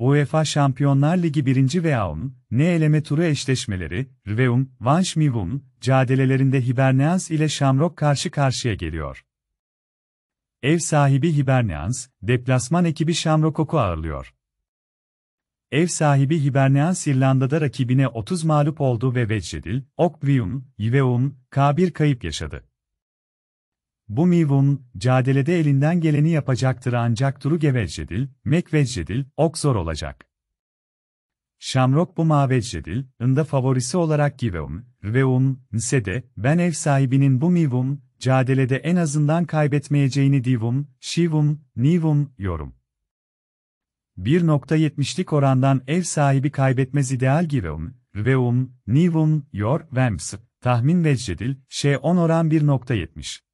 UEFA Şampiyonlar Ligi 1. veya ne eleme turu eşleşmeleri, Rveum, Vanş Mivum, cadelerinde Hibernians ile Şamrok karşı karşıya geliyor. Ev sahibi Hibernians, deplasman ekibi Şamrokok'u ağırlıyor. Ev sahibi Hibernians İrlanda'da rakibine 30 mağlup oldu ve Vecdedil, Okvium, Iveum, K1 kayıp yaşadı. Bu Mivum, mücadelede elinden geleni yapacaktır ancak Turu Geveccedil, Mekveccedil, ok zor olacak. Şamrok bu Maveccedil, ında favorisi olarak Giveum, Rveum, Nsede, ben ev sahibinin bu Mivum, mücadelede en azından kaybetmeyeceğini Divum, shivum, Nivum, yorum. 1.70'lik orandan ev sahibi kaybetmez ideal Giveum, Rveum, Nivum, Yor, Vems, tahmin Veccedil, Ş10 oran 1.70.